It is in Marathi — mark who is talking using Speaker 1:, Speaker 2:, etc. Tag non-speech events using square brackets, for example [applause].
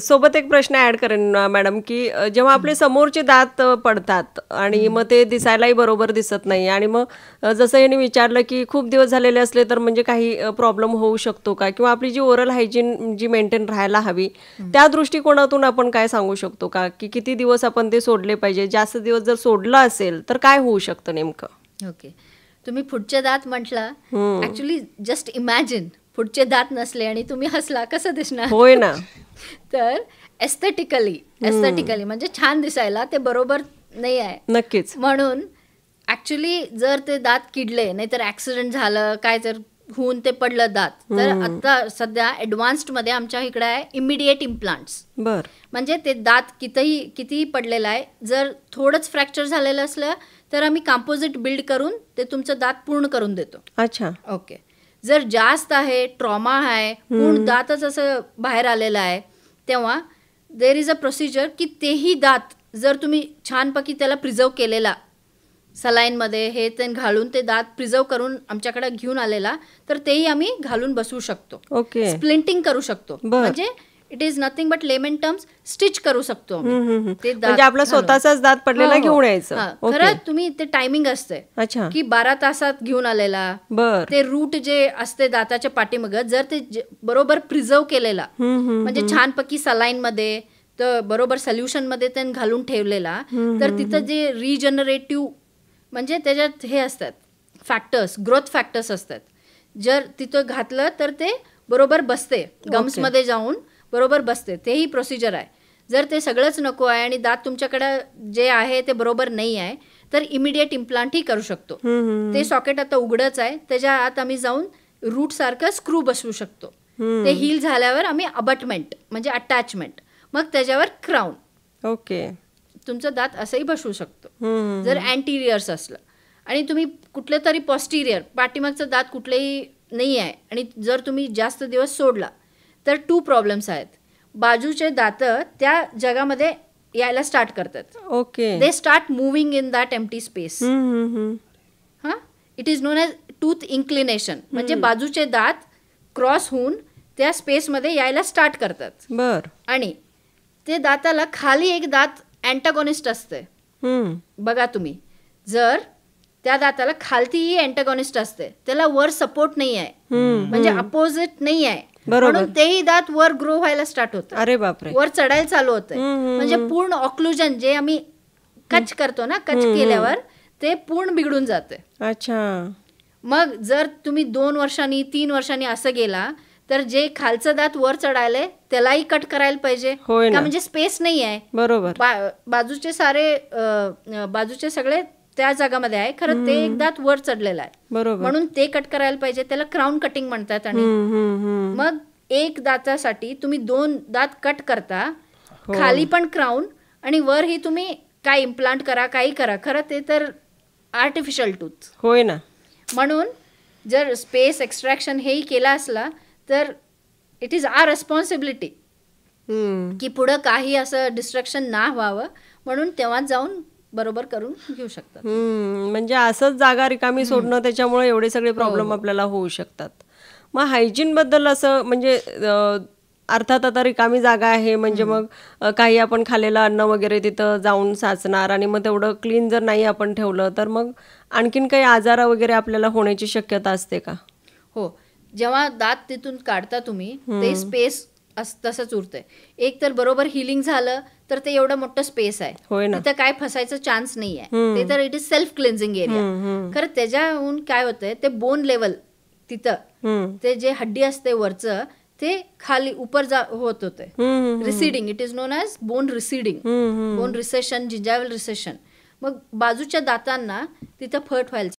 Speaker 1: सोबत एक प्रश्न ऍड करेन मॅडम की जेव्हा आपले समोरचे दात पडतात आणि मग ते दिसायलाही बरोबर दिसत नाही आणि मग जसं यांनी विचारलं की खूप दिवस झालेले असले तर म्हणजे काही प्रॉब्लेम होऊ शकतो का किंवा आपली जी ओरल हायजीन जी मेंटेन राहायला हवी त्या दृष्टिकोनातून आपण काय सांगू शकतो का की किती दिवस आपण ते सोडले पाहिजे जास्त दिवस जर सोडलं असेल तर काय होऊ शकतं नेमकं
Speaker 2: ओके तुम्ही पुढच्या दात म्हटला ऍक्च्युली जस्ट इमॅजिन पुढचे दात नसले आणि तुम्ही हसला कसं दिसणार होय ना [laughs] तर एस्थेटिकली एस्थेटिकली म्हणजे छान दिसायला ते बरोबर नाही आहे नक्कीच म्हणून ऍक्च्युली जर ते दात किडले नाहीतर ऍक्सिडेंट झालं काय जर होऊन ते पडलं दात तर आता सध्या ऍडव्हान्स्ड मध्ये आमच्या इकडे आहे इमिडिएट इम्प्लांट्स बर म्हणजे ते दात कितीही कितीही पडलेलं आहे जर थोडंच फ्रॅक्चर झालेलं असलं तर आम्ही कॉम्पोजिट बिल्ड करून ते तुमचं दात पूर्ण करून देतो
Speaker 1: अच्छा ओके
Speaker 2: जर जास्त आहे ट्रॉमा आहे पूर्ण दातच असं बाहेर आलेलं आहे तेव्हा देर इज अ प्रोसिजर की तेही दात जर तुम्ही छानपैकी त्याला प्रिझर्व केलेला सलाईनमध्ये हे ते घालून ते दात प्रिझर्व करून आमच्याकडे घेऊन आलेला तर तेही आम्ही घालून बसवू शकतो ओके okay. स्प्लिंटिंग करू शकतो म्हणजे it is nothing but layman terms stitch करू शकतो म्हणजे आपला स्वतःचाच
Speaker 1: दात पडलेला हो, हो. घेऊन यायचं खरं
Speaker 2: तुम्ही ते टायमिंग असते की बारा तासात घेऊन आलेला ते रूट जे असते दाताच्या पाठीमागं जर ते बरोबर प्रिझर्व केलेला म्हणजे छानपैकी सलाईन मध्ये तर बरोबर सल्युशन मध्ये त्यांनी घालून ठेवलेला तर तिथं जे रिजनरेटिव्ह म्हणजे त्याच्यात हे असतात फॅक्टर्स ग्रोथ फॅक्टर्स असतात जर तिथं घातलं तर ते बरोबर बसते गम्समध्ये जाऊन बरोबर बसते तेही प्रोसिजर आहे जर ते सगळंच नको आहे आणि दात तुमच्याकडे जे आहे ते बरोबर नाही आहे तर इमिडिएट इम्प्लांटही करू शकतो ते सॉकेट आता उघडच आहे त्याच्या आत आम्ही जाऊन रूट सारखं स्क्रू बसवू शकतो ते हिल झाल्यावर आम्ही अबटमेंट म्हणजे अटॅचमेंट मग त्याच्यावर क्राऊन ओके तुमचं दात असंही बसवू शकतो जर अँटीरियर्स असलं आणि तुम्ही कुठलं तरी पॉस्टिरियर पाठीमागचं दात कुठलंही नाही आहे आणि जर तुम्ही जास्त दिवस सोडला तर टू प्रॉब्लेम्स आहेत बाजूचे दात त्या जगामध्ये यायला स्टार्ट करतात okay they start moving in that empty space हा it is known as tooth inclination म्हणजे बाजूचे दात क्रॉस होऊन त्या स्पेसमध्ये यायला स्टार्ट करतात बर आणि ते दाताला खाली एक दात अँटागॉनिस्ट असते बघा तुम्ही जर त्या दाताला खालतीही अँटागॉनिस्ट असते त्याला वर सपोर्ट नाही आहे म्हणजे अपोजिट नाही आहे बरोबर तेही दात वर ग्रो व्हायला स्टार्ट होत अरे बापरे वर चढायला चालू होत म्हणजे पूर्ण ऑक्लुजन जे आम्ही कच करतो ना कच केल्यावर ते पूर्ण बिघडून जाते अच्छा मग जर तुम्ही दोन वर्षांनी तीन वर्षांनी असं गेला तर जे खालचं दात वर चढायले त्यालाही कट करायला पाहिजे म्हणजे स्पेस नाही आहे बरोबर बाजूचे सारे बाजूचे सगळे त्या जागामध्ये आहे खरं ते एकदाच वर चढलेलं आहे बरोबर म्हणून ते कट करायला पाहिजे त्याला क्राऊन कटिंग म्हणतात आणि मग एक दातासाठी तुम्ही दोन दात कट करता हो. खाली पण क्राऊन आणि वर ही तुम्ही काय इम्प्लांट करा काही करा खरं ते तर आर्टिफिशियल टूथ होय ना म्हणून जर स्पेस एक्स्ट्रॅक्शन हेही केला असला तर इट इज आर रेस्पॉन्सिबिलिटी की पुढं काही असं डिस्ट्रक्शन ना व्हावं म्हणून तेव्हा जाऊन बरोबर करून घेऊ शकतात
Speaker 1: म्हणजे असंच जागा रिकामी सोडणं त्याच्यामुळे एवढे सगळे प्रॉब्लेम हो, हो. आपल्याला होऊ शकतात मग हायजीन बद्दल असं म्हणजे अर्थात आता रिकामी जागा आहे म्हणजे मग काही आपण खालेलं अन्न वगैरे तिथं जाऊन साचणार आणि मग तेवढं क्लीन जर नाही आपण ठेवलं तर मग आणखीन काही आजार वगैरे आपल्याला होण्याची शक्यता असते का
Speaker 2: हो जेव्हा दात तिथून काढता तुम्ही ते स्पेस अस तसंच उरतंय एक तर बरोबर हिलिंग झालं तर ते एवढं मोठं स्पेस आहे तिथं काय फसायचं चान्स नाही आहे ते तर it is self cleansing area खरं त्याच्याहून काय होतंय ते बोन लेवल तिथं ते जे हड्डी असते वरचं ते खाली उपर जा होत होते receding it is known as bone receding bone recession gingival recession मग बाजूच्या दातांना तिथं फट व्हायला